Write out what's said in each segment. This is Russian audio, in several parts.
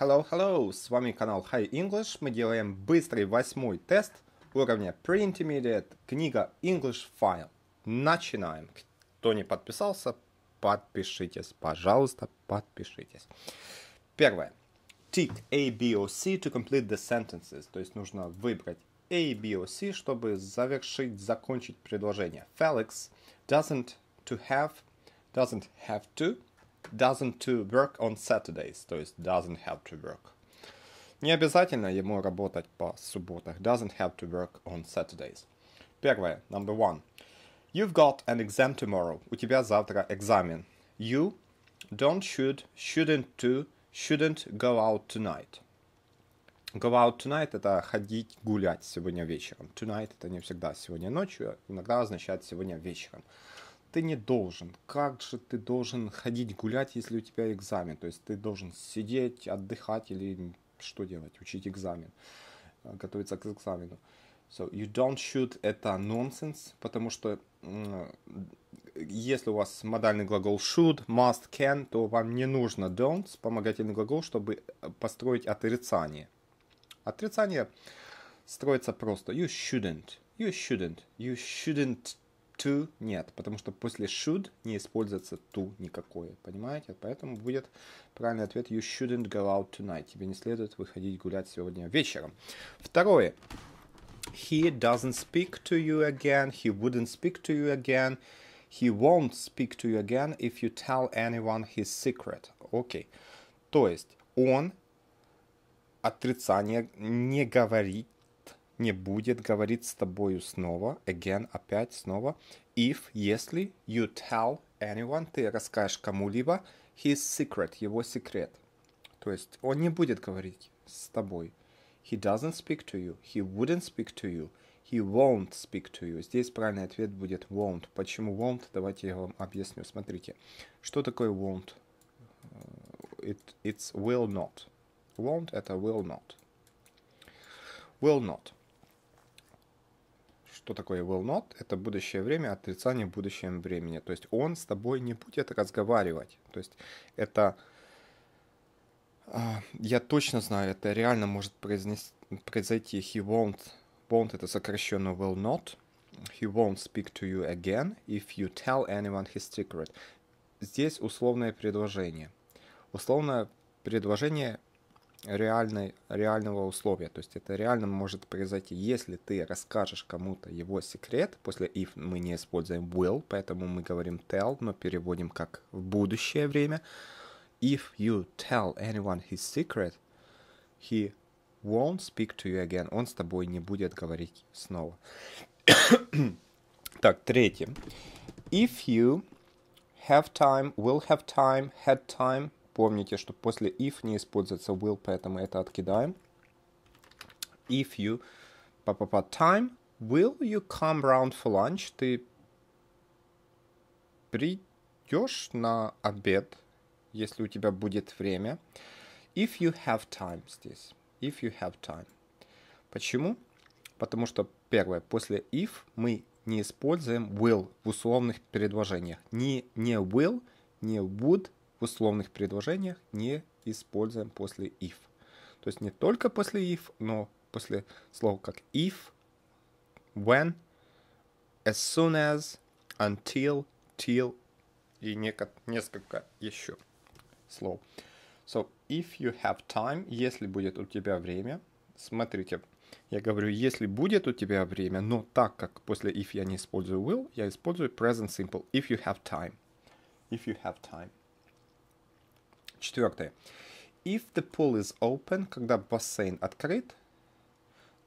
Hello, hello! С вами канал High English. Мы делаем быстрый восьмой тест уровня Pre-Intermediate. Книга English File. Начинаем. Кто не подписался, подпишитесь. Пожалуйста, подпишитесь. Первое. Tick A, B, O, C to complete the sentences. То есть нужно выбрать A, B, O, C, чтобы завершить, закончить предложение. Felix doesn't to have, doesn't have to doesn't to work on Saturdays, то есть doesn't have to work. Не обязательно ему работать по субботах. Doesn't have to work on Saturdays. Первое, number one. You've got an exam tomorrow. У тебя завтра экзамен. You don't should, shouldn't to, shouldn't go out tonight. Go out tonight – это ходить гулять сегодня вечером. Tonight – это не всегда сегодня ночью, иногда означает сегодня вечером. ты не должен. Как же ты должен ходить гулять, если у тебя экзамен? То есть ты должен сидеть, отдыхать или что делать? Учить экзамен, э, готовиться к экзамену. So, you don't shoot – это нонсенс, потому что если у вас модальный глагол should, must, can, то вам не нужно don't, вспомогательный глагол, чтобы построить отрицание. Отрицание строится просто. You shouldn't. You shouldn't. You shouldn't to нет, потому что после should не используется to никакое, понимаете? Поэтому будет правильный ответ you shouldn't go out tonight. Тебе не следует выходить гулять сегодня вечером. Второе. He doesn't speak to you again. He wouldn't speak to you again. He won't speak to you again if you tell anyone his secret. Окей. Okay. То есть он отрицание не говорит не будет говорить с тобою снова, again, опять, снова, if, если, you tell anyone, ты расскажешь кому-либо his secret, его секрет. То есть он не будет говорить с тобой. He doesn't speak to you, he wouldn't speak to you, he won't speak to you. Здесь правильный ответ будет won't. Почему won't? Давайте я вам объясню. Смотрите, что такое won't? Э, it, it's will not. Won't это will not. Will not что такое will not? Это будущее время, отрицание в будущем времени. То есть он с тобой не будет разговаривать. То есть это... А, я точно знаю, это реально может произнести, произойти. He won't... Won't — это сокращенно will not. He won't speak to you again if you tell anyone his secret. Здесь условное предложение. Условное предложение реальной, реального условия. То есть это реально может произойти. Если ты расскажешь кому-то его секрет, после if мы не используем will, поэтому мы говорим tell, но переводим как в будущее время. If you tell anyone his secret, he won't speak to you again. Он с тобой не будет говорить снова. так, третье. If you have time, will have time, had time, Помните, что после if не используется will, поэтому это откидаем. If you... Па-па-па, time. Will you come round for lunch? Ты придешь на обед, если у тебя будет время. If you have time здесь. If you have time. Почему? Потому что, первое, после if мы не используем will в условных предложениях. Не не will, не would, условных предложениях не используем после if. То есть не только после if, но после слов как if, when, as soon as, until, till и несколько еще слов. So, if you have time, если будет у тебя время, смотрите, я говорю, если будет у тебя время, но так как после if я не использую will, я использую present simple. If you have time. If you have time. Четвертое. If the pool is open, когда бассейн открыт,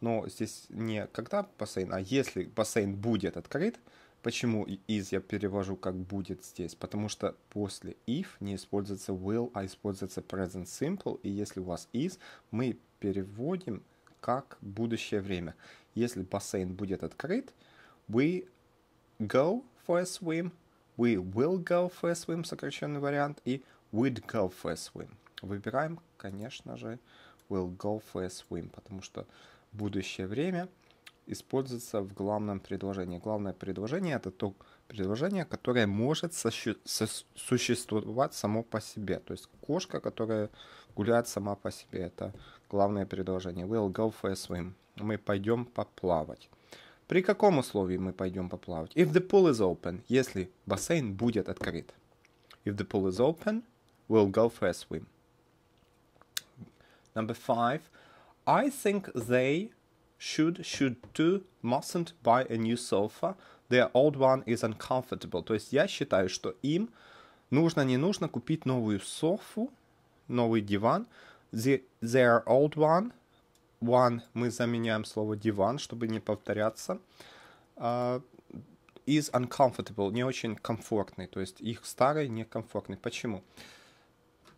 но здесь не когда бассейн, а если бассейн будет открыт, почему is я перевожу как будет здесь? Потому что после if не используется will, а используется present simple, и если у вас is, мы переводим как будущее время. Если бассейн будет открыт, we go for a swim, we will go for a swim, сокращенный вариант, и We'd go for a swim. Выбираем, конечно же, will go for a swim, потому что будущее время используется в главном предложении. Главное предложение это то предложение, которое может существовать само по себе. То есть кошка, которая гуляет сама по себе, это главное предложение. We'll go for a swim. Мы пойдем поплавать. При каком условии мы пойдем поплавать? If the pool is open, если бассейн будет открыт. If the pool is open, will go for a swim. Number five, I think they should, should too, mustn't buy a new sofa. Their old one is uncomfortable. То есть я считаю, что им нужно, не нужно купить новую софу, новый диван. The, their old one, one мы заменяем слово диван, чтобы не повторяться. Uh, is uncomfortable, не очень комфортный, то есть их старый некомфортный. Почему? Почему?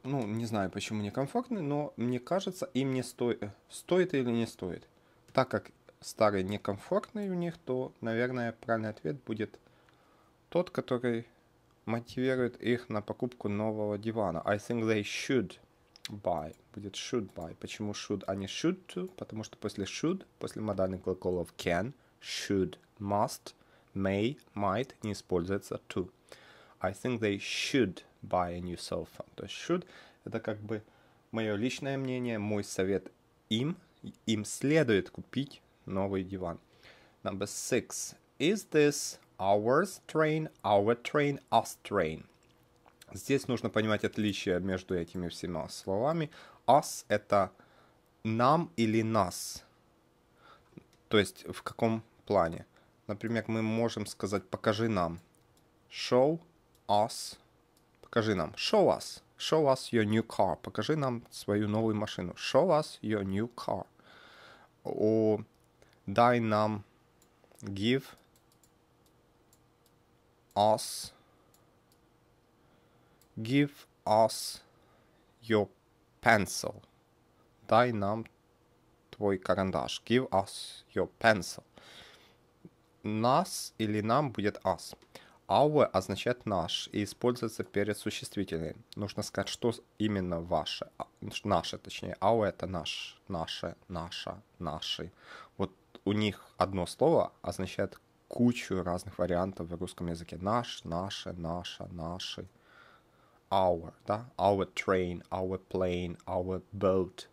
ну, не знаю, почему не некомфортны, но мне кажется, им не стоит, стоит или не стоит. Так как старый некомфортный у них, то, наверное, правильный ответ будет тот, который мотивирует их на покупку нового дивана. I think they should buy. Будет should buy. Почему should, а не should to? Потому что после should, после модальных глаголов can, should, must, may, might не используется to. I think they should buy a new cell phone. То есть should это как бы мое личное мнение, мой совет им. Им следует купить новый диван. Number six. Is this our train, our train, us train? Здесь нужно понимать отличие между этими всеми словами. Us это нам или нас. То есть в каком плане. Например, мы можем сказать покажи нам. Show us. Покажи нам. Show us. Show us your new car. Покажи нам свою новую машину. Show us your new car. О, дай нам give us give us your pencil. Дай нам твой карандаш. Give us your pencil. Нас или нам будет us. Our означает наш и используется перед существительным. Нужно сказать, что именно ваше, а, наше, точнее, Our это наш, наше, наша, наши. Вот у них одно слово означает кучу разных вариантов в русском языке. Наш, наше, наша, наши. Our, да? Our train, our plane, our boat.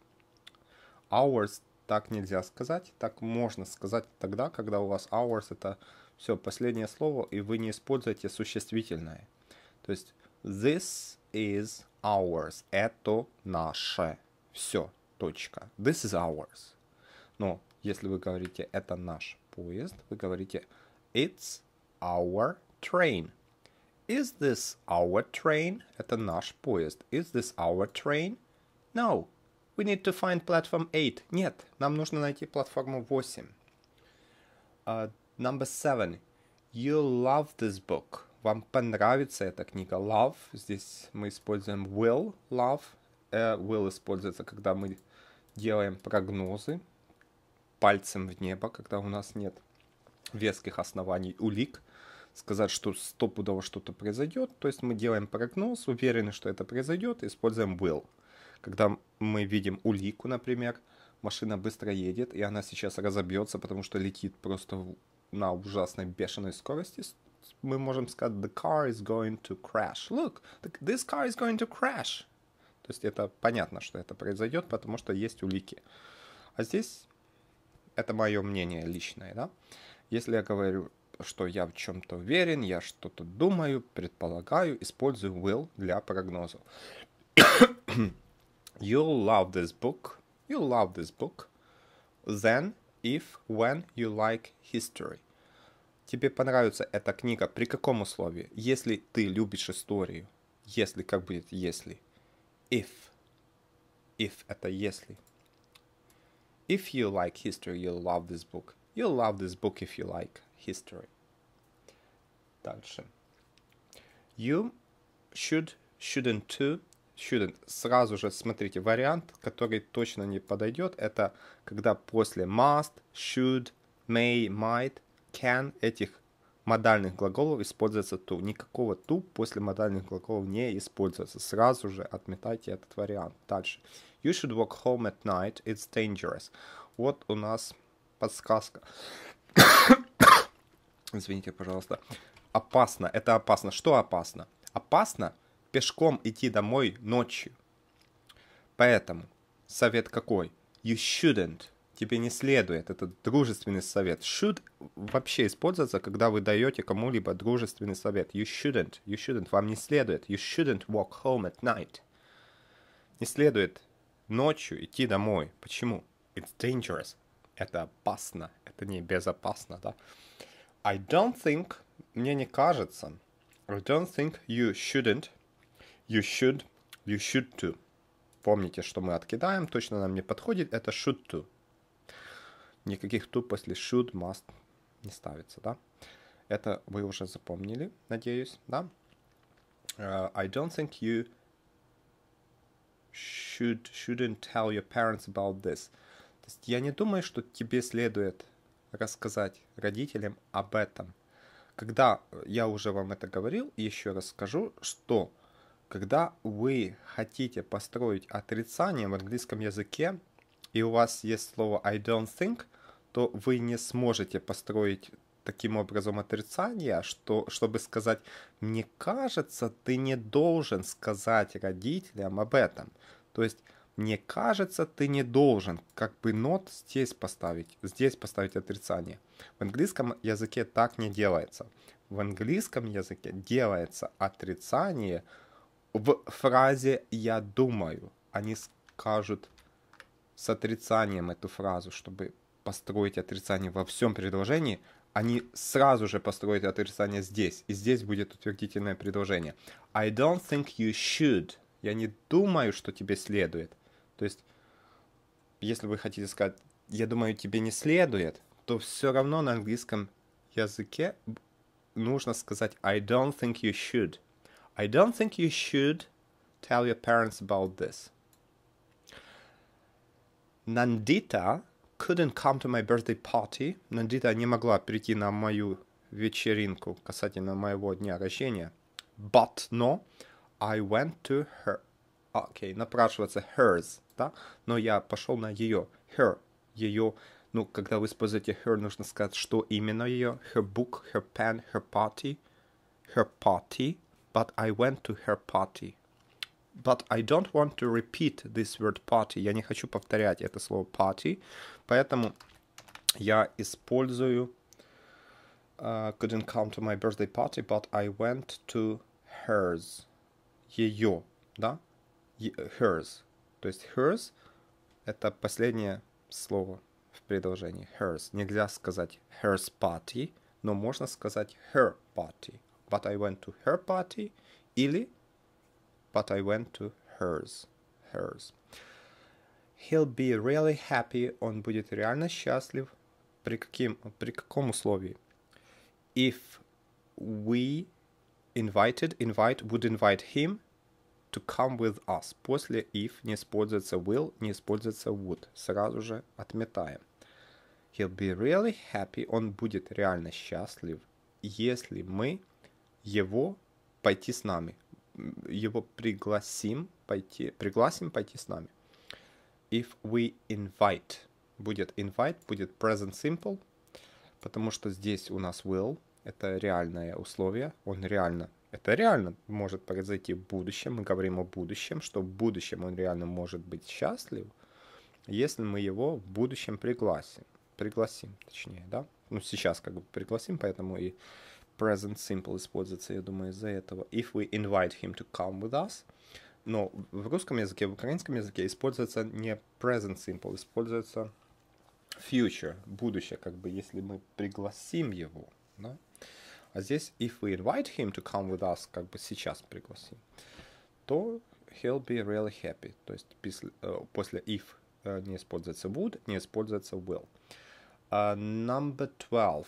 Ours так нельзя сказать, так можно сказать тогда, когда у вас hours это все, последнее слово, и вы не используете существительное. То есть this is ours. Это наше. Все. Точка. This is ours. Но если вы говорите это наш поезд, вы говорите it's our train. Is this our train? Это наш поезд. Is this our train? No. We need to find platform 8. Нет, нам нужно найти платформу 8. Uh, а Number seven. You love this book. Вам понравится эта книга. Love. Здесь мы используем will, love. Uh, will используется, когда мы делаем прогнозы пальцем в небо, когда у нас нет веских оснований улик сказать, что стопудово что-то произойдет. То есть мы делаем прогноз, уверены, что это произойдет, используем will. Когда мы видим улику, например, машина быстро едет, и она сейчас разобьется, потому что летит просто на ужасной бешеной скорости, мы можем сказать the car is going to crash. Look, this car is going to crash. То есть это понятно, что это произойдет, потому что есть улики. А здесь это мое мнение личное, да. Если я говорю, что я в чем-то уверен, я что-то думаю, предполагаю, использую will для прогнозов. You'll love this book. You'll love this book. Then if, when you like history. Тебе понравится эта книга при каком условии? Если ты любишь историю. Если, как будет если? If. If это если. If you like history, you'll love this book. You'll love this book if you like history. Дальше. You should, shouldn't too student, сразу же смотрите, вариант, который точно не подойдет, это когда после must, should, may, might, can этих модальных глаголов используется to. Никакого to после модальных глаголов не используется. Сразу же отметайте этот вариант. Дальше. You should walk home at night. It's dangerous. Вот у нас подсказка. Извините, пожалуйста. Опасно. Это опасно. Что опасно? Опасно – пешком идти домой ночью. Поэтому совет какой? You shouldn't. Тебе не следует. Это дружественный совет. Should вообще используется, когда вы даете кому-либо дружественный совет. You shouldn't. You shouldn't. Вам не следует. You shouldn't walk home at night. Не следует ночью идти домой. Почему? It's dangerous. Это опасно. Это небезопасно, да? I don't think, мне не кажется. I don't think you shouldn't You should, you should to. Помните, что мы откидаем, точно нам не подходит, это should to. Никаких to после should, must не ставится, да? Это вы уже запомнили, надеюсь, да? Uh, I don't think you should, shouldn't tell your parents about this. То есть я не думаю, что тебе следует рассказать родителям об этом. Когда я уже вам это говорил, еще раз скажу, что когда вы хотите построить отрицание в английском языке, и у вас есть слово I don't think, то вы не сможете построить таким образом отрицание, что, чтобы сказать «мне кажется, ты не должен сказать родителям об этом». То есть «мне кажется, ты не должен» как бы нот здесь поставить, здесь поставить отрицание. В английском языке так не делается. В английском языке делается отрицание – в фразе «я думаю». Они скажут с отрицанием эту фразу, чтобы построить отрицание во всем предложении, они сразу же построят отрицание здесь, и здесь будет утвердительное предложение. I don't think you should. Я не думаю, что тебе следует. То есть, если вы хотите сказать, я думаю, тебе не следует, то все равно на английском языке нужно сказать I don't think you should. I don't think you should tell your parents about this. Нандита couldn't come to my birthday party. Нандита не могла прийти на мою вечеринку касательно моего дня рождения. But, no, I went to her. Окей, okay, напрашивается hers, да? Но я пошел на ее, her, ее, ну, когда вы используете her, нужно сказать, что именно ее. Her book, her pen, her party, her party, but I went to her party. But I don't want to repeat this word party. Я не хочу повторять это слово party, поэтому я использую uh, э, couldn't come to my birthday party, but I went to hers. Ее, да? Hers. То есть hers — это последнее слово в предложении. Hers. Нельзя сказать hers party, но можно сказать her party but I went to her party, Ili, but I went to hers, hers. He'll be really happy, он будет реально счастлив. При, каким, при каком условии? If we invited, invite, would invite him to come with us. После if не используется will, не используется would. Сразу же отметаем. He'll be really happy, он будет реально счастлив, если мы его пойти с нами. Его пригласим пойти, пригласим пойти с нами. If we invite. Будет invite, будет present simple, потому что здесь у нас will. Это реальное условие. Он реально это реально может произойти в будущем. Мы говорим о будущем, что в будущем он реально может быть счастлив, если мы его в будущем пригласим. Пригласим, точнее, да? Ну, сейчас как бы пригласим, поэтому и present simple используется, я думаю, из-за этого. If we invite him to come with us. Но в русском языке, в украинском языке используется не present simple, используется future, будущее, как бы если мы пригласим его. Да? А здесь if we invite him to come with us, как бы сейчас пригласим, то he'll be really happy. То есть после, э, после if э, не используется would, не используется will. Uh, number 12.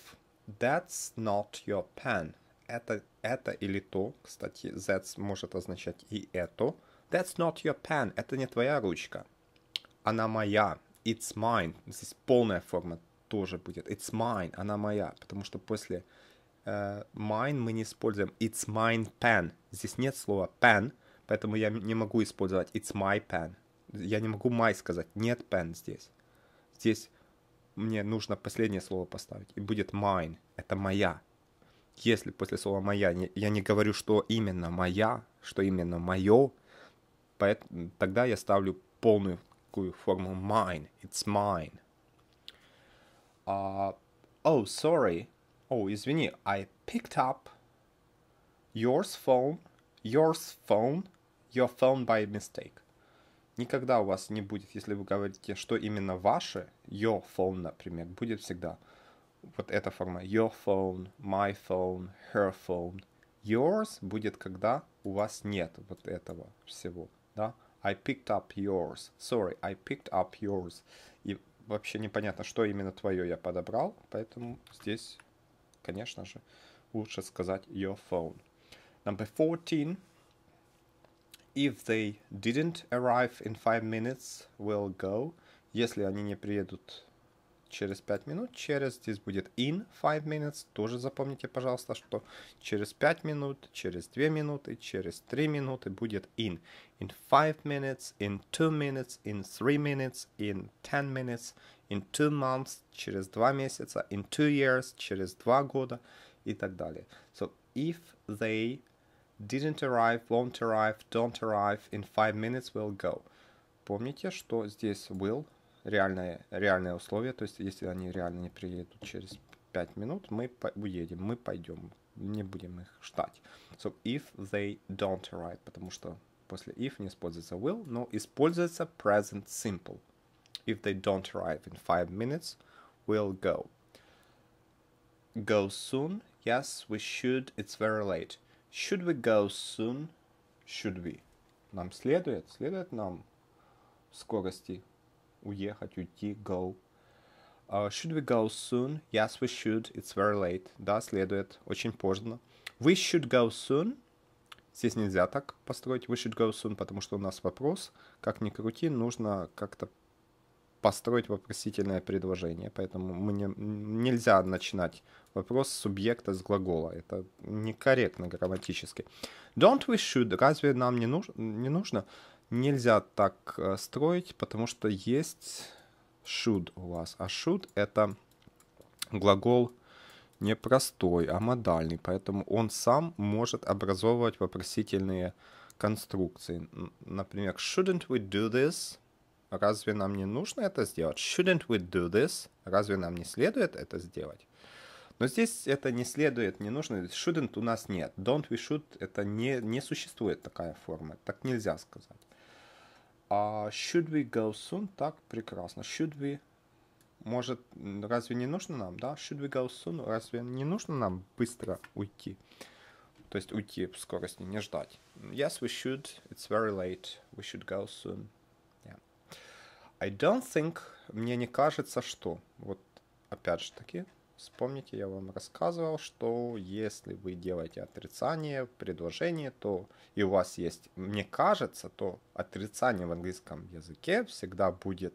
That's not your pen. Это, это или то, кстати, that's может означать и это. That's not your pen. Это не твоя ручка. Она моя. It's mine. Здесь полная форма тоже будет. It's mine. Она моя. Потому что после э, mine мы не используем it's mine pen. Здесь нет слова pen, поэтому я не могу использовать it's my pen. Я не могу my сказать. Нет pen здесь. Здесь мне нужно последнее слово поставить, и будет mine, это моя. Если после слова моя я не говорю, что именно моя, что именно мое, тогда я ставлю полную такую форму mine, it's mine. Uh, oh, sorry, oh, извини, I picked up yours phone, yours phone, your phone by mistake никогда у вас не будет, если вы говорите, что именно ваше, your phone, например, будет всегда вот эта форма your phone, my phone, her phone. Yours будет, когда у вас нет вот этого всего, да? I picked up yours. Sorry, I picked up yours. И вообще непонятно, что именно твое я подобрал, поэтому здесь, конечно же, лучше сказать your phone. Number 14 if they didn't arrive in five minutes, we'll go. Если они не приедут через пять минут, через здесь будет in five minutes. Тоже запомните, пожалуйста, что через пять минут, через две минуты, через три минуты будет in. In five minutes, in two minutes, in three minutes, in ten minutes, in two months, через два месяца, in two years, через два года и так далее. So, if they Didn't arrive, won't arrive, don't arrive, in five minutes will go. Помните, что здесь will реальное, реальное условие, то есть если они реально не приедут через 5 минут, мы уедем, мы пойдем, не будем их ждать. So if they don't arrive, потому что после if не используется will, но используется present simple. If they don't arrive in 5 minutes, we'll go. Go soon. Yes, we should. It's very late. Should we go soon? Should we? Нам следует, следует нам в скорости уехать, уйти, go. Uh, should we go soon? Yes, we should. It's very late. Да, следует. Очень поздно. We should go soon. Здесь нельзя так построить. We should go soon, потому что у нас вопрос. Как ни крути, нужно как-то построить вопросительное предложение. Поэтому мне нельзя начинать вопрос субъекта с глагола. Это некорректно грамматически. Don't we should? Разве нам не, нуж- не нужно? Нельзя так э, строить, потому что есть should у вас. А should это глагол непростой, а модальный. Поэтому он сам может образовывать вопросительные конструкции. Например, shouldn't we do this? Разве нам не нужно это сделать? Shouldn't we do this? Разве нам не следует это сделать? Но здесь это не следует, не нужно. Shouldn't у нас нет. Don't we should это не, не существует такая форма. Так нельзя сказать. А should we go soon? Так, прекрасно. Should we... Может, разве не нужно нам, да? Should we go soon? Разве не нужно нам быстро уйти? То есть уйти в скорости, не ждать. Yes, we should. It's very late. We should go soon. I don't think, мне не кажется, что. Вот опять же таки, вспомните, я вам рассказывал, что если вы делаете отрицание в предложении, то и у вас есть «мне кажется», то отрицание в английском языке всегда будет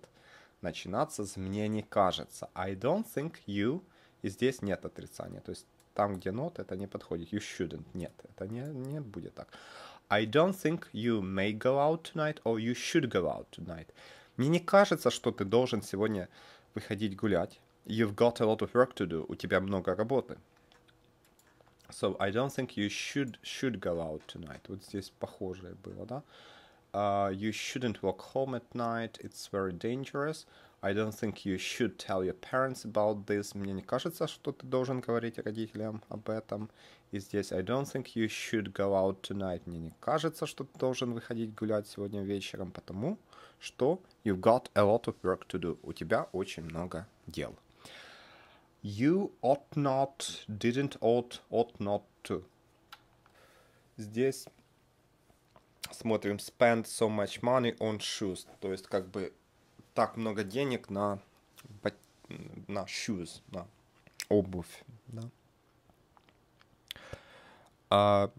начинаться с «мне не кажется». I don't think you, и здесь нет отрицания. То есть там, где not, это не подходит. You shouldn't, нет, это не, не будет так. I don't think you may go out tonight or you should go out tonight. Мне не кажется, что ты должен сегодня выходить гулять. You've got a lot of work to do. У тебя много работы. So I don't think you should should go out tonight. Вот здесь похожее было, да? Uh, you shouldn't walk home at night. It's very dangerous. I don't think you should tell your parents about this. Мне не кажется, что ты должен говорить родителям об этом. И здесь I don't think you should go out tonight. Мне не кажется, что ты должен выходить гулять сегодня вечером, потому что you've got a lot of work to do. У тебя очень много дел. You ought not, didn't ought, ought not to. Здесь смотрим spend so much money on shoes. То есть как бы так много денег на, на shoes, на обувь. Да. А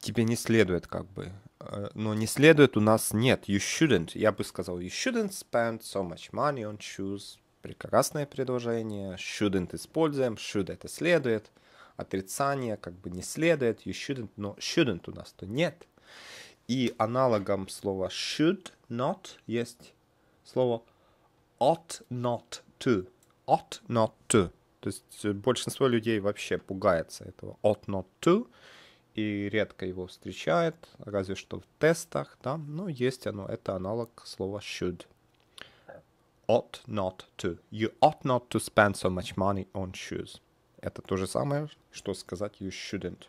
тебе не следует как бы Э, но не следует у нас нет. You shouldn't. Я бы сказал, you shouldn't spend so much money on shoes. Прекрасное предложение. Shouldn't используем. Should это следует. Отрицание как бы не следует. You shouldn't, но shouldn't у нас то нет. И аналогом слова should not есть слово ought not to. Ought not to. То есть э, большинство людей вообще пугается этого ought not to и редко его встречает, разве что в тестах, да, но есть оно, это аналог слова should. Ought not to. You ought not to spend so much money on shoes. Это то же самое, что сказать you shouldn't.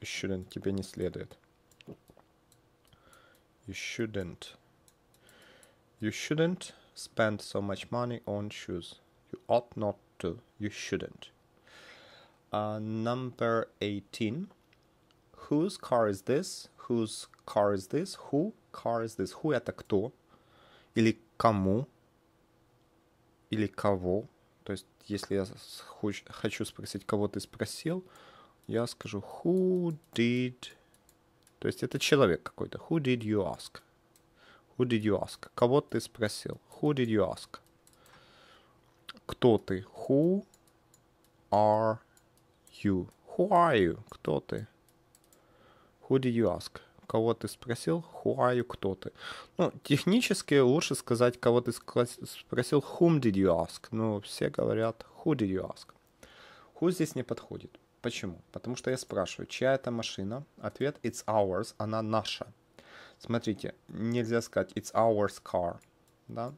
You shouldn't тебе не следует. You shouldn't. You shouldn't spend so much money on shoes. You ought not to. You shouldn't uh, number 18. Whose car is this? Whose car is this? Who car is this? Who это кто? Или кому? Или кого? То есть, если я хочу спросить, кого ты спросил, я скажу who did... То есть, это человек какой-то. Who did you ask? Who did you ask? Кого ты спросил? Who did you ask? Кто ты? Who are you? Who are you? Кто ты? Who did you ask? Кого ты спросил? Who are you? Кто ты? Ну, технически лучше сказать, кого ты спросил, whom did you ask? но ну, все говорят, who did you ask? Who здесь не подходит. Почему? Потому что я спрашиваю, чья это машина? Ответ it's ours, она наша. Смотрите, нельзя сказать it's ours car, да?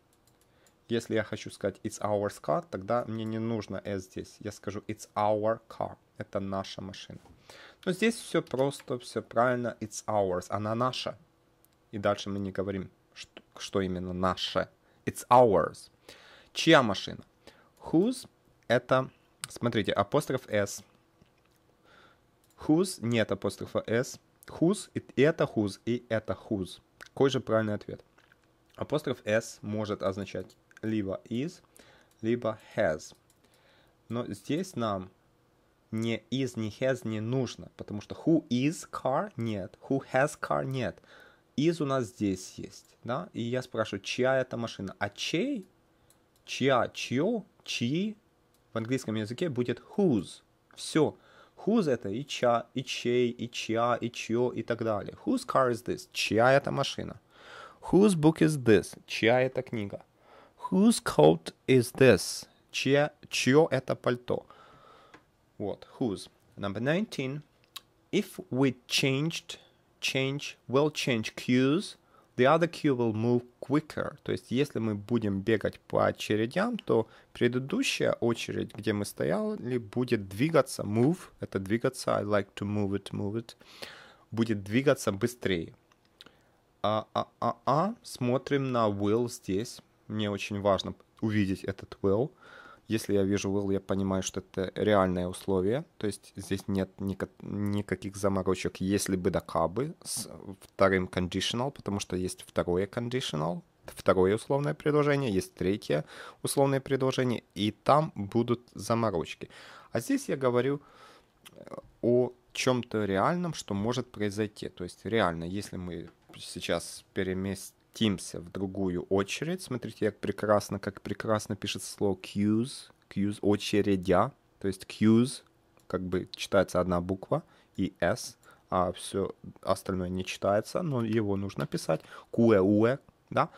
Если я хочу сказать it's ours car, тогда мне не нужно s здесь. Я скажу it's our car. Это наша машина. Но здесь все просто, все правильно. It's ours. Она наша. И дальше мы не говорим, что, что именно наше. It's ours. Чья машина? Whose — это, смотрите, апостроф S. Whose — нет апострофа S. Whose — и это whose, и это whose. Какой же правильный ответ? Апостроф S может означать либо is, либо has. Но здесь нам не is, не has не нужно, потому что who is car нет, who has car нет. Is у нас здесь есть, да, и я спрашиваю, чья это машина, а чей, чья, чье, чьи, в английском языке будет whose, все, whose это и чья, и чей, и чья, и чье, и так далее. Whose car is this, чья это машина, whose book is this, чья это книга, whose coat is this, чье, чье это пальто, What whose. Number 19. If we changed, change, will change queues. the other queue will move quicker. То есть, если мы будем бегать по очередям, то предыдущая очередь, где мы стояли, будет двигаться, move, это двигаться, I like to move it, move it, будет двигаться быстрее. А, а, а, а, смотрим на will здесь. Мне очень важно увидеть этот will. Если я вижу will, я понимаю, что это реальное условие, то есть здесь нет никак, никаких заморочек, если бы докабы с вторым conditional, потому что есть второе conditional, второе условное предложение, есть третье условное предложение, и там будут заморочки. А здесь я говорю э, о чем-то реальном, что может произойти. То есть реально, если мы сейчас переместим обратимся в другую очередь. Смотрите, как прекрасно, как прекрасно пишется слово queues, queues очередя, то есть queues, как бы читается одна буква и s, а все остальное не читается, но его нужно писать. Куэ-уэ, да?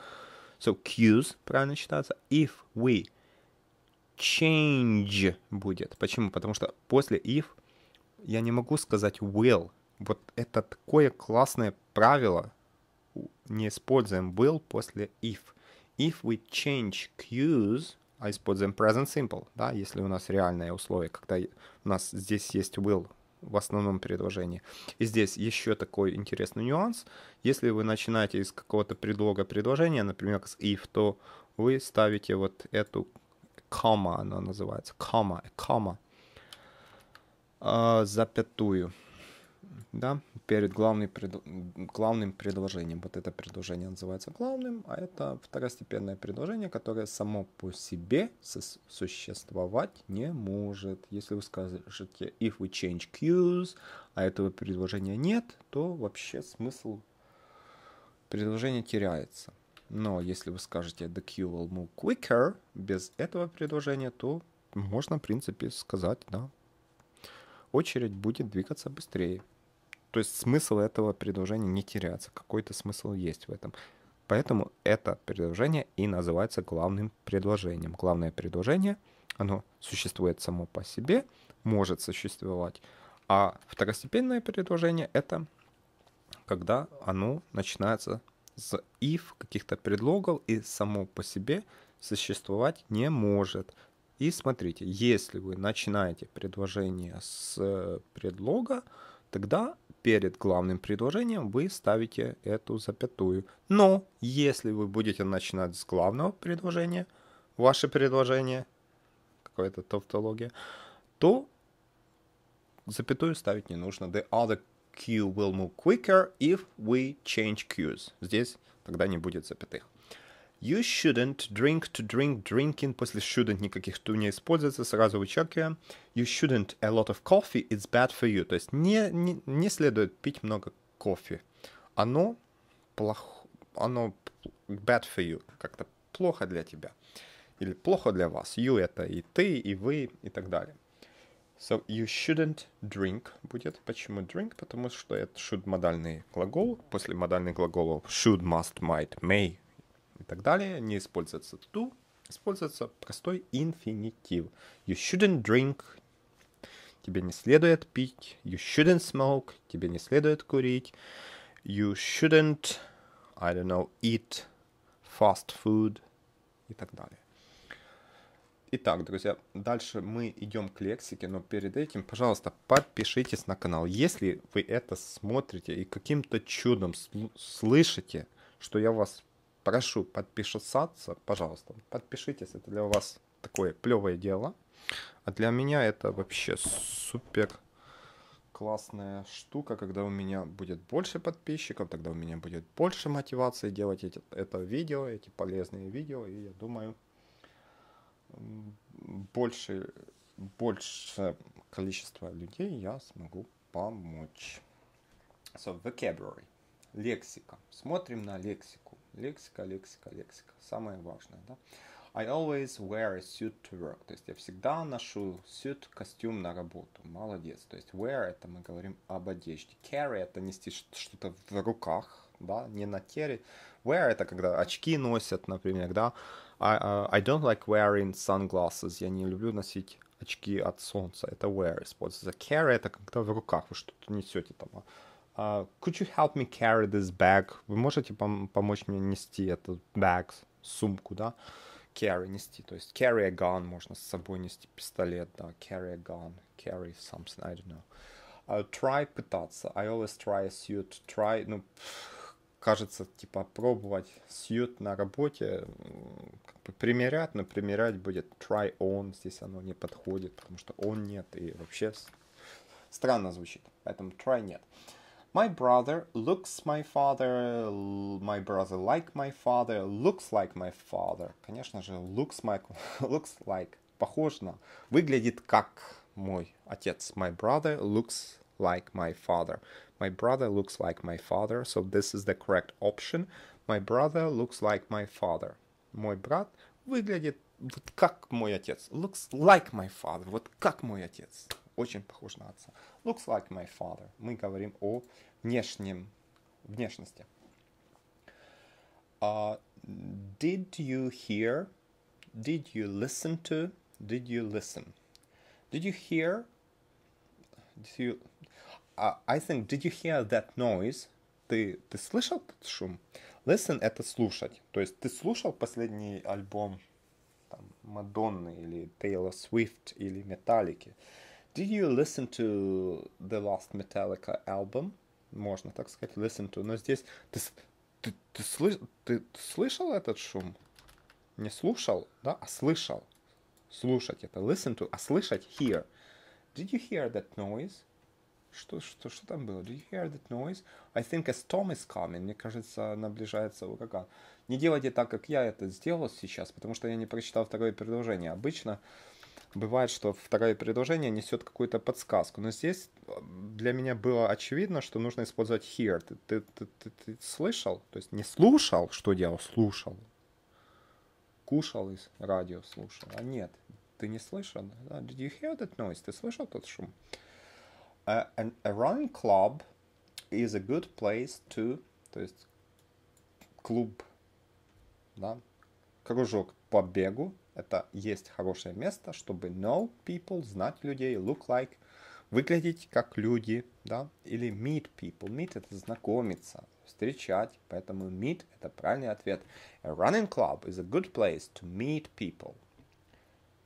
So queues правильно читается. If we change будет. Почему? Потому что после if я не могу сказать will. Вот это такое классное правило, не используем will после if. If we change cues, а используем present simple, да, если у нас реальное условие, когда у нас здесь есть will в основном предложении. И здесь еще такой интересный нюанс. Если вы начинаете из какого-то предлога предложения, например, с if, то вы ставите вот эту comma, она называется, comma, comma, э, запятую да, перед главным пред, главным предложением. Вот это предложение называется главным, а это второстепенное предложение, которое само по себе существовать не может. Если вы скажете if we change cues, а этого предложения нет, то вообще смысл предложения теряется. Но если вы скажете the queue will move quicker без этого предложения, то можно, в принципе, сказать, да, очередь будет двигаться быстрее. То есть смысл этого предложения не теряется, какой-то смысл есть в этом. Поэтому это предложение и называется главным предложением. Главное предложение, оно существует само по себе, может существовать. А второстепенное предложение — это когда оно начинается с if каких-то предлогов и само по себе существовать не может. И смотрите, если вы начинаете предложение с предлога, тогда перед главным предложением вы ставите эту запятую. Но если вы будете начинать с главного предложения, ваше предложение, какая-то тавтология, то запятую ставить не нужно. The other queue will move quicker if we change queues. Здесь тогда не будет запятых. You shouldn't drink to drink drinking. После shouldn't никаких to не используется, сразу вычеркиваем. You shouldn't a lot of coffee, it's bad for you. То есть не, не, не следует пить много кофе. Оно плохо, оно bad for you, как-то плохо для тебя. Или плохо для вас. You это и ты, и вы, и так далее. So you shouldn't drink будет. Почему drink? Потому что это should модальный глагол. После модальных глаголов should, must, might, may и так далее, не используется do используется простой инфинитив. You shouldn't drink, тебе не следует пить, you shouldn't smoke, тебе не следует курить, you shouldn't, I don't know, eat fast food и так далее. Итак, друзья, дальше мы идем к лексике, но перед этим, пожалуйста, подпишитесь на канал. Если вы это смотрите и каким-то чудом слышите, что я вас прошу подписаться, пожалуйста, подпишитесь, это для вас такое плевое дело. А для меня это вообще супер классная штука, когда у меня будет больше подписчиков, тогда у меня будет больше мотивации делать эти, это видео, эти полезные видео, и я думаю, больше, больше количество людей я смогу помочь. So, vocabulary. Лексика. Смотрим на лексику. Лексика, лексика, лексика. Самое важное, да? I always wear a suit to work. То есть я всегда ношу suit, костюм на работу. Молодец. То есть wear это мы говорим об одежде. Carry это нести что-то в руках, да, не на теле. Wear это когда очки носят, например, да. I, uh, I don't like wearing sunglasses. Я не люблю носить очки от солнца. Это wear используется. Carry это когда в руках вы что-то несете там а а, could you help me carry this bag? Вы можете пом- помочь мне нести этот bag, сумку, да? Carry, нести, то есть carry a gun, можно с собой нести пистолет, да, carry a gun, carry something, I don't know. Uh, try пытаться, I always try a suit, try, ну, кажется, типа, пробовать suit на работе, как бы примерять, но примерять будет try on, здесь оно не подходит, потому что он нет, и вообще странно звучит, поэтому try нет. Uh, My brother looks my father, my brother like my father, looks like my father. Конечно же, looks, my, looks like, похож на, выглядит как мой отец. My brother looks like my father. My brother looks like my father, so this is the correct option. My brother looks like my father. Мой брат выглядит вот как мой отец. Looks like my father. Вот как мой отец. Очень похож на отца. Looks like my father. Мы говорим о внешнем, внешности. Uh, did you hear? Did you listen to? Did you listen? Did you hear? Did you, uh, I think, did you hear that noise? Ты, ты слышал этот шум? Listen — это слушать. То есть ты слушал последний альбом там, Мадонны или Тейлор Свифт или Металлики. Did you listen to the last Metallica album? можно так сказать, listen to. Но здесь ты, ты, ты, слыш, ты, ты слышал этот шум? Не слушал, да, а слышал. Слушать это listen to, а слышать hear. Did you hear that noise? Что, что, что там было? Did you hear that noise? I think a storm is coming. Мне кажется, наближается ураган. Не делайте так, как я это сделал сейчас, потому что я не прочитал второе предложение. Обычно э, бывает, что второе предложение несет какую-то подсказку. Но здесь э, для меня было очевидно, что нужно использовать here. Ты, ты, ты, ты, ты слышал? То есть не слушал, что делал, слушал. Кушал из радио, слушал. А нет, ты не слышал? Did you hear that noise? Ты слышал тот шум? Uh, а, an, a running club is a good place to... То есть клуб, да? Кружок по бегу это есть хорошее место, чтобы know people, знать людей, look like, выглядеть как люди, да, или meet people. Meet это знакомиться, встречать, поэтому meet это правильный ответ. A running club is a good place to meet people.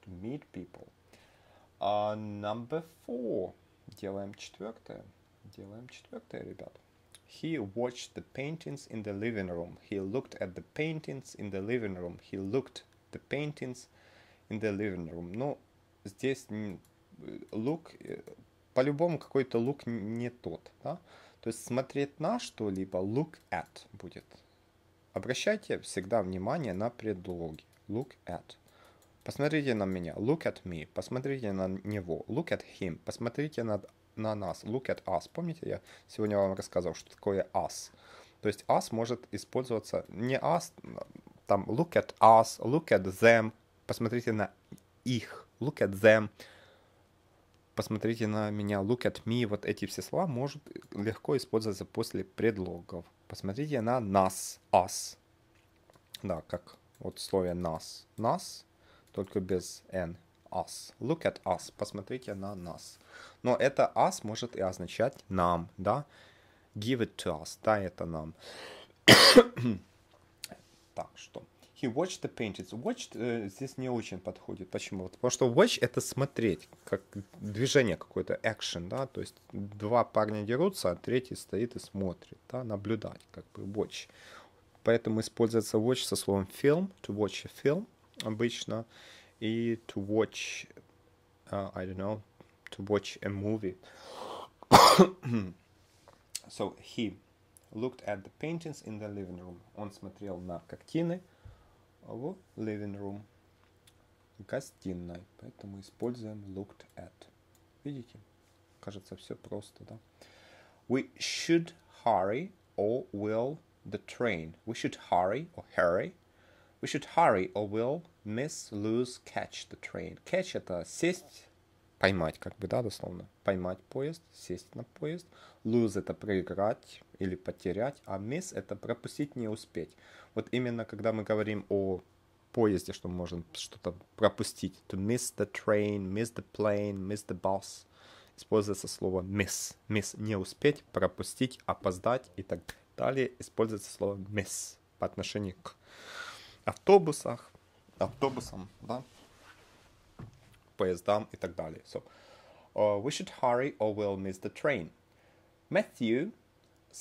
To meet people. Uh, number four. Делаем четвертое. Делаем четвертое, ребят. He watched the paintings in the living room. He looked at the paintings in the living room. He looked the paintings in the living room. Ну, здесь лук, э, э, по-любому какой-то лук не тот, да? То есть смотреть на что-либо, look at будет. Обращайте всегда внимание на предлоги. Look at. Посмотрите на меня. Look at me. Посмотрите на него. Look at him. Посмотрите на, на нас. Look at us. Помните, я сегодня вам рассказывал, что такое us? То есть us может использоваться не us там look at us, look at them, посмотрите на их, look at them, посмотрите на меня, look at me, вот эти все слова могут легко использоваться после предлогов. Посмотрите на нас, us. Да, как вот слове нас. Нас, только без n. Us. Look at us. Посмотрите на нас. Но это us может и означать нам, да? Give it to us. Да, это нам так что he watched the paintings. Watched э, здесь не очень подходит. Почему? вот? Потому что watch это смотреть, как движение какое-то, action, да, то есть два парня дерутся, а третий стоит и смотрит, да, наблюдать, как бы watch. Поэтому используется watch со словом film, to watch a film обычно, и to watch, uh, I don't know, to watch a movie. so he looked at the paintings in the living room. Он смотрел на картины в living room, в гостиной. Поэтому используем looked at. Видите? Кажется, все просто, да? We should hurry or will the train. We should hurry or hurry. We should hurry or will miss, lose, catch the train. Catch – это сесть, поймать, как бы, да, дословно, поймать поезд, сесть на поезд, lose это проиграть или потерять, а miss это пропустить, не успеть. Вот именно когда мы говорим о поезде, что мы можем что-то пропустить, to miss the train, miss the plane, miss the bus, используется слово miss, miss не успеть, пропустить, опоздать и так далее, используется слово miss по отношению к автобусах, автобусам, да, поездам и так далее. So, uh, we should hurry or we'll miss the train. Matthew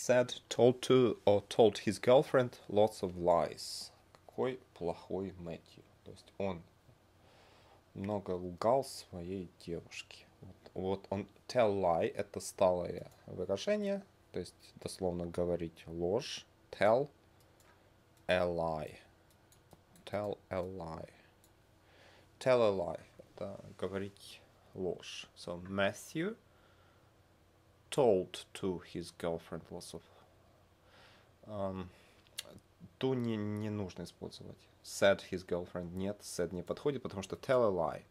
said, told to or told his girlfriend lots of lies. Какой плохой Мэтью. То есть он много лгал своей девушке. Вот, вот он tell lie это сталое выражение, то есть дословно говорить ложь. Tell a lie. Tell a lie. Tell a lie. это говорить ложь. So Matthew told to his girlfriend lots of... Um, to не, не нужно использовать. Said his girlfriend нет, said не подходит, потому что tell a lie.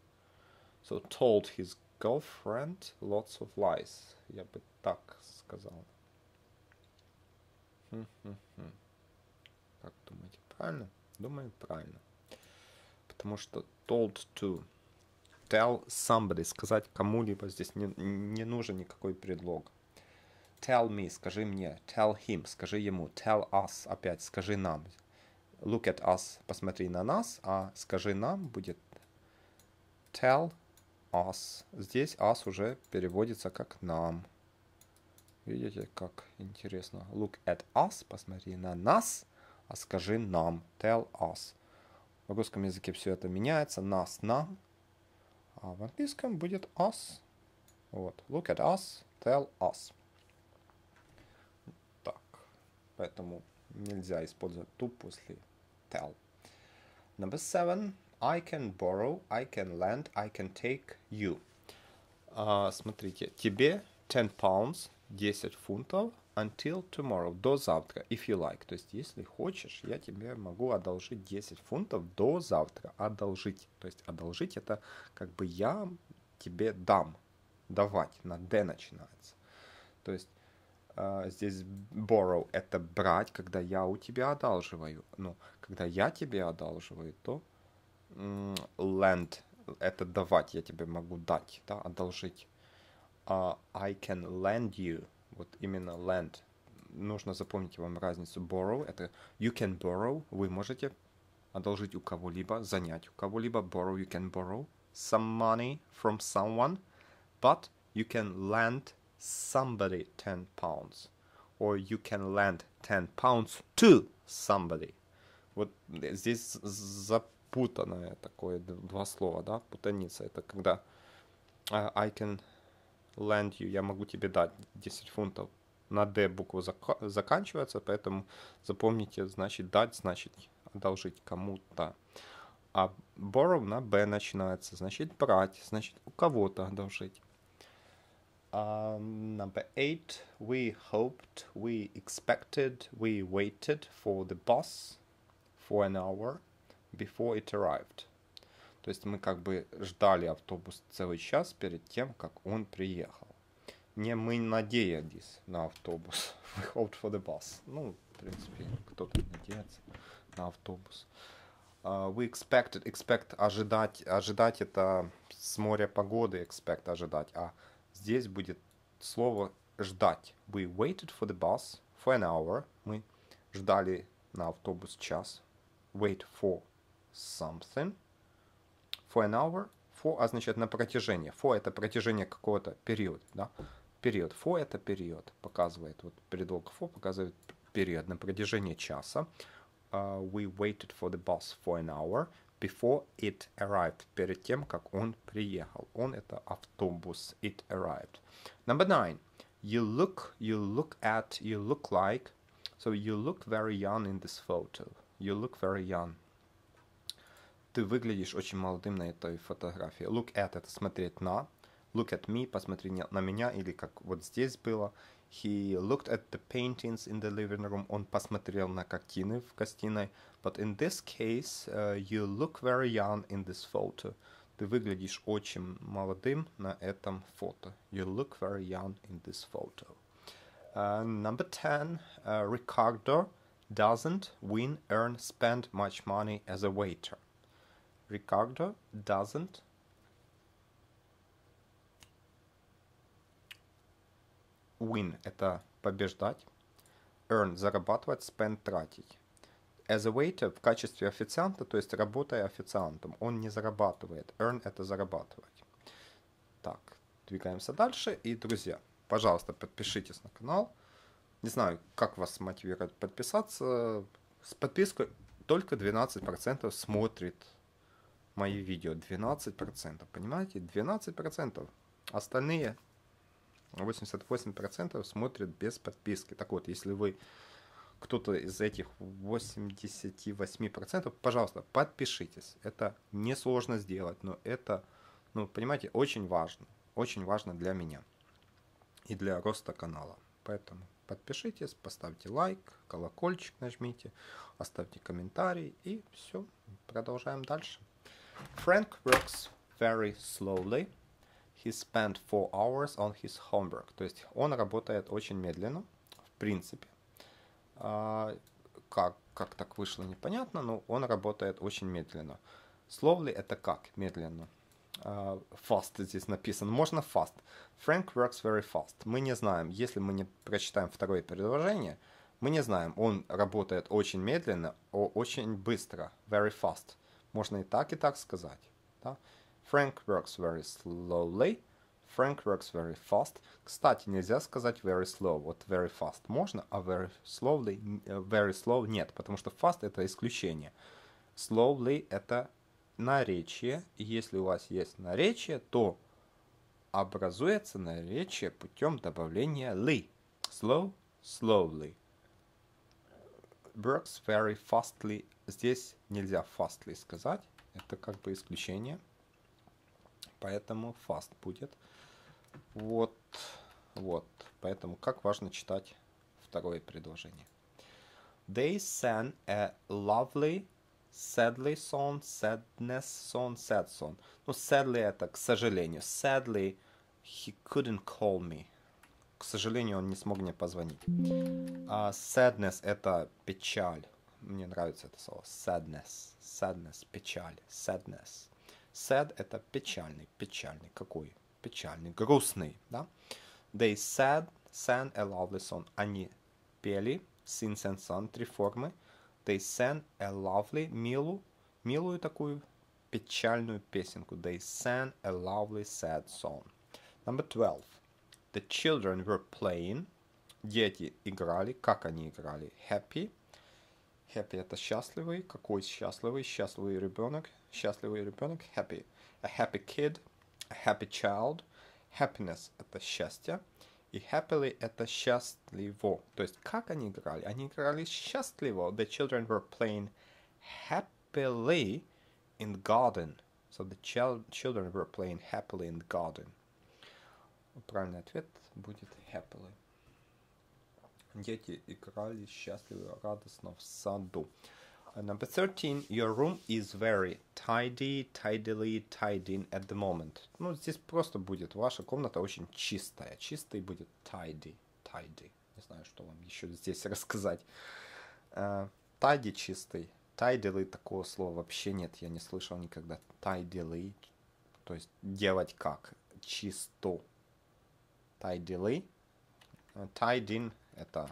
So told his girlfriend lots of lies. Я бы так сказал. Хм, хм, хм. Как думаете, правильно? Думаю, правильно. Потому что told to tell somebody, сказать кому-либо, здесь не, не нужен никакой предлог. Tell me, скажи мне. Tell him, скажи ему. Tell us, опять, скажи нам. Look at us, посмотри на нас, а скажи нам будет tell us. Здесь us уже переводится как нам. Видите, как интересно. Look at us, посмотри на нас, а скажи нам, tell us. В русском языке все это меняется. Нас, нам. А в английском будет us. Вот. Look at us, tell us. Так. Поэтому нельзя использовать to после tell. Number seven. I can borrow, I can lend, I can take you. А, смотрите, тебе 10 pounds, 10 фунтов, until tomorrow, до завтра, if you like. То есть, если хочешь, я тебе могу одолжить 10 фунтов до завтра. Одолжить. То есть, одолжить это как бы я тебе дам. Давать. На D начинается. То есть, э, здесь borrow — это брать, когда я у тебя одалживаю. Ну, когда я тебе одалживаю, то lend — это давать. Я тебе могу дать, да, одолжить. Uh, I can lend you — вот именно lend Нужно запомнить вам разницу. Borrow — это you can borrow, вы можете одолжить у кого-либо, занять у кого-либо. Borrow, you can borrow some money from someone, but you can lend somebody 10 pounds. Or you can lend 10 pounds to somebody. Вот здесь запутанное такое два слова, да, путаница. Это когда а, I can lend you, я могу тебе дать 10 фунтов. На D буква зак- заканчивается, поэтому запомните, значит дать, значит одолжить кому-то. А borrow на B начинается, значит брать, значит у кого-то одолжить. Uh, number eight, we hoped, we expected, we waited for the bus for an hour before it arrived. То есть мы как бы ждали автобус целый час перед тем, как он приехал. Не мы надеялись на автобус. We hoped for the bus. Ну, в принципе, кто-то надеется на автобус. Uh, we expected, expect ожидать, ожидать это с моря погоды expect ожидать, а здесь будет слово ждать. We waited for the bus for an hour. Мы ждали на автобус час. Wait for something for an hour. For означает на протяжении. For это протяжение какого-то периода. Да? Период. For это период. Показывает. Вот предлог for показывает период на протяжении часа. Uh, we waited for the bus for an hour before it arrived. Перед тем, как он приехал. Он это автобус. It arrived. Number nine. You look, you look at, you look like. So you look very young in this photo. You look very young. Ты выглядишь очень молодым на этой фотографии. Look at – это смотреть на. Look at me – посмотри на меня, или как вот здесь было. He looked at the paintings in the living room. Он посмотрел на картины в гостиной. But in this case, uh, you look very young in this photo. Ты выглядишь очень молодым на этом фото. You look very young in this photo. Uh, number 10. Uh, Ricardo doesn't win, earn, spend much money as a waiter. Ricardo doesn't win – это побеждать, earn – зарабатывать, spend – тратить. As a waiter в качестве официанта, то есть работая официантом, он не зарабатывает. Earn – это зарабатывать. Так, двигаемся дальше. И, друзья, пожалуйста, подпишитесь на канал. Не знаю, как вас мотивировать подписаться. С подпиской только 12% смотрит мои видео 12%. Понимаете? 12%. Остальные 88% смотрят без подписки. Так вот, если вы кто-то из этих 88%, пожалуйста, подпишитесь. Это несложно сделать, но это, ну, понимаете, очень важно. Очень важно для меня и для роста канала. Поэтому подпишитесь, поставьте лайк, колокольчик нажмите, оставьте комментарий и все, продолжаем дальше. Frank works very slowly. He spent four hours on his homework. То есть он работает очень медленно, в принципе. Uh, как, как так вышло, непонятно, но он работает очень медленно. Slowly это как медленно? Uh, fast здесь написано. Можно fast. Frank works very fast. Мы не знаем, если мы не прочитаем второе предложение, мы не знаем, он работает очень медленно, очень быстро. Very fast. Можно и так, и так сказать. Да? Frank works very slowly. Frank works very fast. Кстати, нельзя сказать very slow. Вот very fast можно, а very slowly, very slow нет, потому что fast это исключение. Slowly это наречие. И если у вас есть наречие, то образуется наречие путем добавления ly. Slow, slowly. Works very fastly Здесь нельзя fastly сказать, это как бы исключение. Поэтому fast будет. Вот, вот. Поэтому как важно читать второе предложение. They sang a lovely Sadly song, sadness song, sad song. Ну, sadly это, к сожалению. Sadly, he couldn't call me. К сожалению, он не смог мне позвонить. А sadness это печаль. Мне нравится это слово. Sadness. Sadness. Печаль. Sadness. Sad – это печальный. Печальный. Какой? Печальный. Грустный. Да? They sad, sang a lovely song. Они пели, sin, sen, son, три формы. They sang a lovely, милую, милую такую печальную песенку. They sang a lovely sad song. Number 12. The children were playing. Дети играли. Как они играли? Happy – Happy это счастливый. Какой счастливый? Счастливый ребенок. Счастливый ребенок. Happy. A happy kid. A happy child. Happiness это счастье. И happily это счастливо. То есть как они играли? Они играли счастливо. The children were playing happily in the garden. So the child, children were playing happily in the garden. Правильный ответ будет happily. Дети играли счастливо радостно в саду. Э, number 13. Your room is very tidy, tidily, tidying at the moment. Ну, здесь просто будет ваша комната очень чистая. Чистой будет tidy, tidy. Не знаю, что вам еще здесь рассказать. Uh, tidy чистый. Tidily такого слова вообще нет. Я не слышал никогда. Tidily. То есть делать как? Чисто. Tidily. Uh, э, tiding это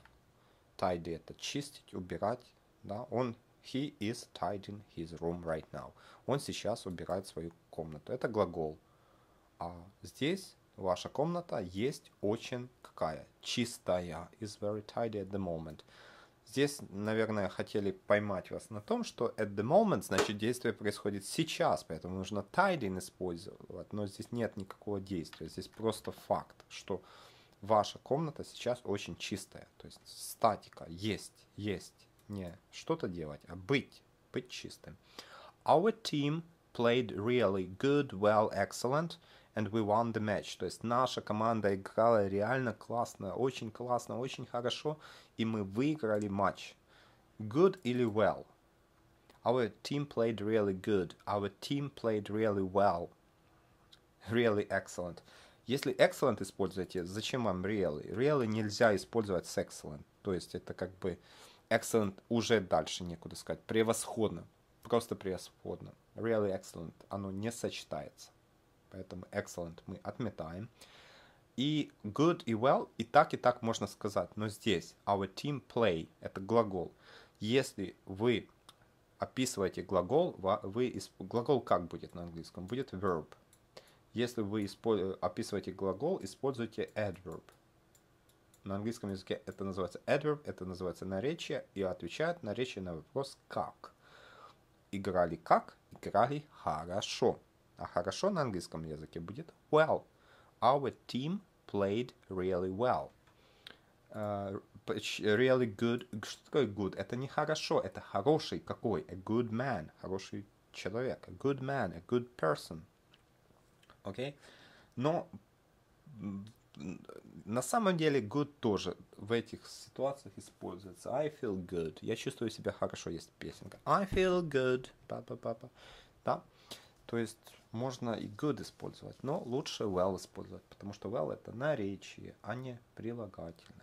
tidy это чистить, убирать, да, он he is tidying his room right now. Он сейчас убирает свою комнату. Это глагол. А здесь ваша комната есть очень какая? Чистая. Is very tidy at the moment. Здесь, наверное, хотели поймать вас на том, что at the moment, значит, действие происходит сейчас, поэтому нужно tidying использовать, но здесь нет никакого действия, здесь просто факт, что ваша комната сейчас очень чистая. То есть статика есть, есть. Не что-то делать, а быть, быть чистым. Our team played really good, well, excellent, and we won the match. То есть наша команда играла реально классно, очень классно, очень хорошо, и мы выиграли матч. Good или well? Our team played really good. Our team played really well. Really excellent. Если excellent используете, зачем вам really? Really нельзя использовать с excellent. То есть это как бы excellent уже дальше некуда сказать. Превосходно. Просто превосходно. Really excellent. Оно не сочетается. Поэтому excellent мы отметаем. И good и well и так, и так можно сказать. Но здесь our team play – это глагол. Если вы описываете глагол, вы, глагол как будет на английском? Будет verb – если вы э, описываете глагол, используйте adverb. На английском языке это называется adverb, это называется наречие, и отвечает наречие на вопрос «как». Играли как? Играли хорошо. А хорошо на английском языке будет well. Our team played really well. Uh, really good. Что такое good? Это не хорошо, это хороший какой. A good man. Хороший человек. A good man, a good person окей? Okay? Но на самом деле good тоже в этих ситуациях используется. I feel good. Я чувствую себя хорошо, есть песенка. I feel good. па па Да? То есть можно и good использовать, но лучше well использовать, потому что well это наречие, а не прилагательное.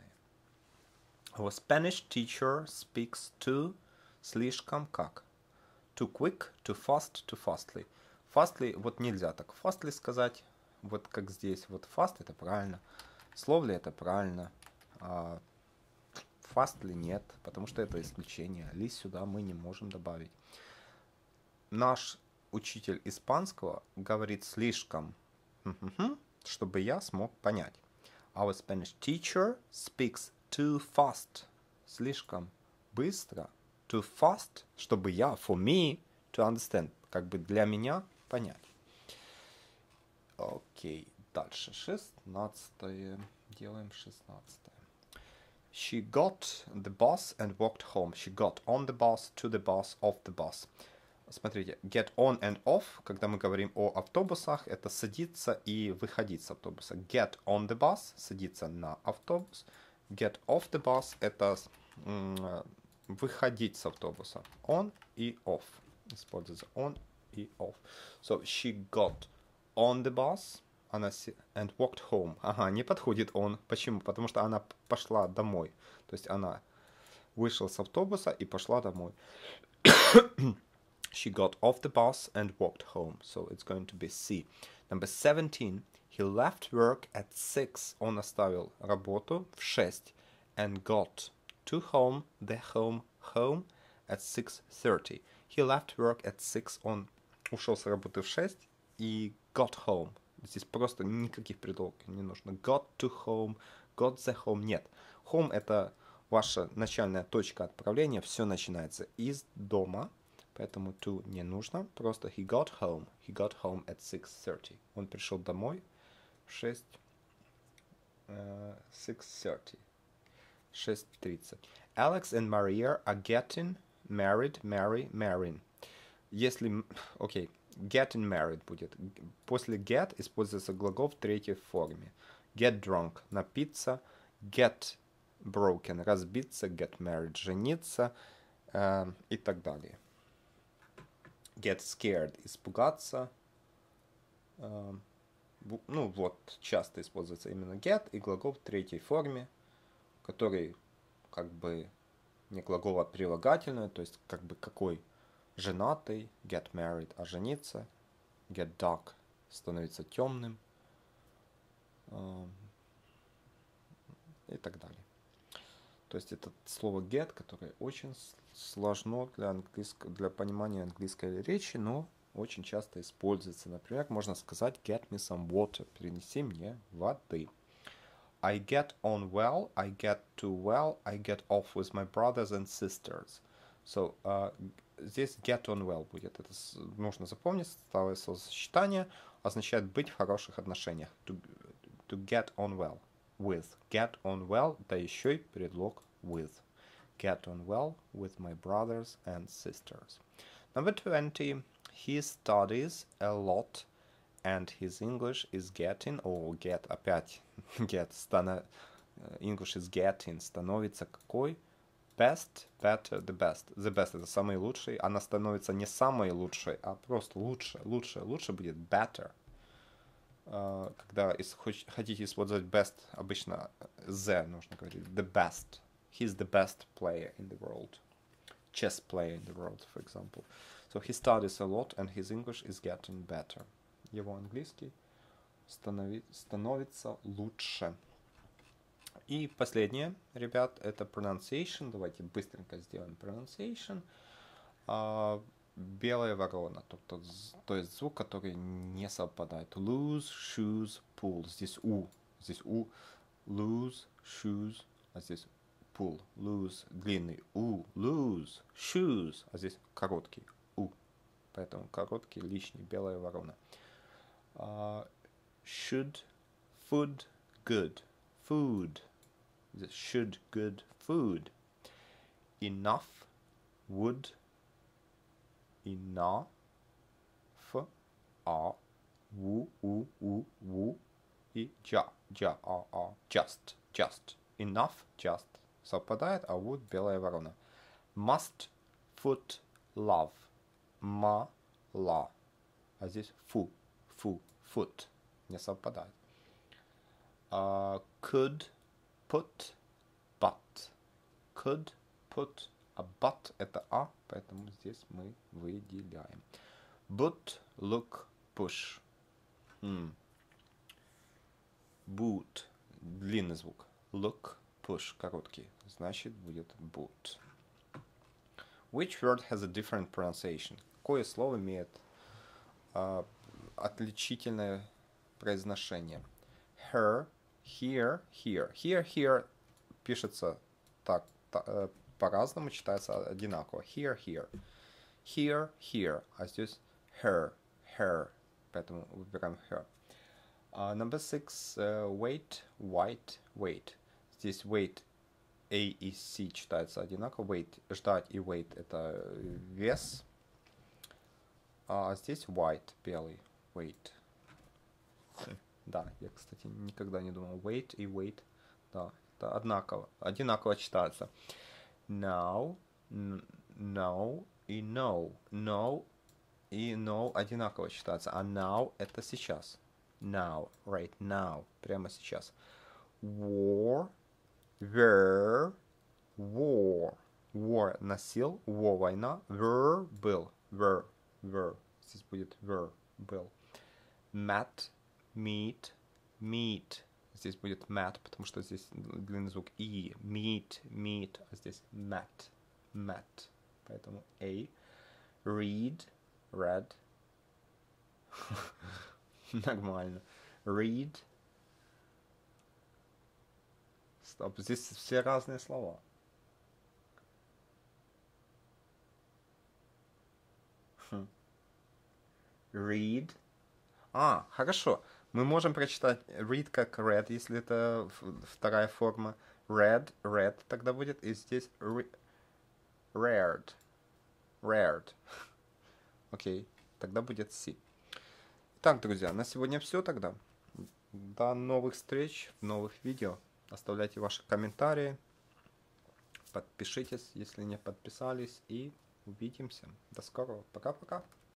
Our Spanish teacher speaks too слишком как. Too quick, too fast, too fastly. Fastly вот нельзя так fastly сказать, вот как здесь. Вот fast это правильно, словли это правильно, а fastly нет, потому что это исключение. Лист сюда мы не можем добавить. Наш учитель испанского говорит слишком, чтобы я смог понять. Our Spanish teacher speaks too fast. Слишком быстро. Too fast, чтобы я, for me, to understand. Как бы для меня понять. Окей, дальше шестнадцатое. Делаем шестнадцатое. She got the bus and walked home. She got on the bus, to the bus, off the bus. Смотрите, get on and off, когда мы говорим о автобусах, это садиться и выходить с автобуса. Get on the bus, садиться на автобус. Get off the bus, это выходить с автобуса. On и off. Используется on it off. So she got on the bus она си... and walked home. Ага, не подходит он. Почему? Потому что она пошла домой. То есть она вышла с автобуса и пошла домой. she got off the bus and walked home. So it's going to be C. Number 17. He left work at 6. Он оставил работу в 6 and got to home, the home, home at 6.30. He left work at 6. Он ушел с работы в 6 и got home. Здесь просто никаких предлогов не нужно. Got to home, got the home. Нет. Home — это ваша начальная точка отправления. Все начинается из дома. Поэтому to не нужно. Просто he got home. He got home at 6.30. Он пришел домой в 6... 6.30. 6.30. Alex and Maria are getting married, marry, marrying если... Окей, okay, getting married будет. После get используется глагол в третьей форме. Get drunk – напиться. Get broken – разбиться. Get married – жениться. Э, и так далее. Get scared – испугаться. Э, ну вот, часто используется именно get и глагол в третьей форме, который как бы не глагол, а прилагательное, то есть как бы какой Женатый, get married, а жениться, get dark, становится темным э, и так далее. То есть это слово get, которое очень сложно для, английского для понимания английской речи, но очень часто используется. Например, можно сказать get me some water, принеси мне воды. I get on well, I get too well, I get off with my brothers and sisters. So uh, здесь get on well будет. Это нужно запомнить, стало словосочетание, означает быть в хороших отношениях. To, to get on well. With. Get on well, да еще и предлог with. Get on well with my brothers and sisters. Number 20. He studies a lot and his English is getting, or get, опять, get, стана, English is getting, становится какой? best, better, the best. The best это самый лучший. Она становится не самой лучшей, а просто лучше, лучше, лучше будет better. Uh, когда хотите использовать best, обычно the нужно говорить. The best. He's the best player in the world. Chess player in the world, for example. So he studies a lot and his English is getting better. Его английский становится лучше. И последнее, ребят, это pronunciation. Давайте быстренько сделаем pronunciation. А, белая ворона, то, то, то есть звук, который не совпадает. Lose, shoes, pull. Здесь у, здесь у. Lose, shoes, а здесь pull. Lose, длинный у. Lose, shoes, а здесь короткий у. Поэтому короткий, лишний, белая ворона. А, should, food, good. Food, should good food enough would enough a wu wu wu wu и ja ja just just enough just совпадает а would белая ворона must foot love ma la а здесь фу фу foot не совпадает uh, could put, but. Could put a but это а, поэтому здесь мы выделяем. Boot, look, push. Mm. Boot. Длинный звук. Look, push. Короткий. Значит, будет boot. Which word has a different pronunciation? Какое слово имеет а, отличительное произношение? Her, here, here. Here, here пишется так, так э, по-разному, читается одинаково. Here, here. Here, here. А здесь her, her. Поэтому выбираем her. Uh, number six. Uh, wait, white, wait. Здесь wait A и C читается одинаково. Wait, ждать и wait это вес. А здесь white, белый. Wait. Okay. Да, я, кстати, никогда не думал. Wait и wait. Да, это однаково, одинаково читается. Now, now и now, now и now одинаково читается. А now это сейчас. Now, right now, прямо сейчас. War, were, war. War носил, war война, were был, were, were. Здесь будет were, был. Met, meet, meet, Здесь будет mat, потому что здесь длинный звук и. meet, meet, а здесь mat, mat. Поэтому a. Read, read. Нормально. Read. Стоп, здесь все разные слова. Хм. Read. А, хорошо. Мы можем прочитать read как read, если это вторая форма. red, red тогда будет. И здесь re reared. Reared. Окей, okay. тогда будет C. Так, друзья, на сегодня все тогда. До новых встреч, новых видео. Оставляйте ваши комментарии. Подпишитесь, если не подписались. И увидимся. До скорого. Пока-пока.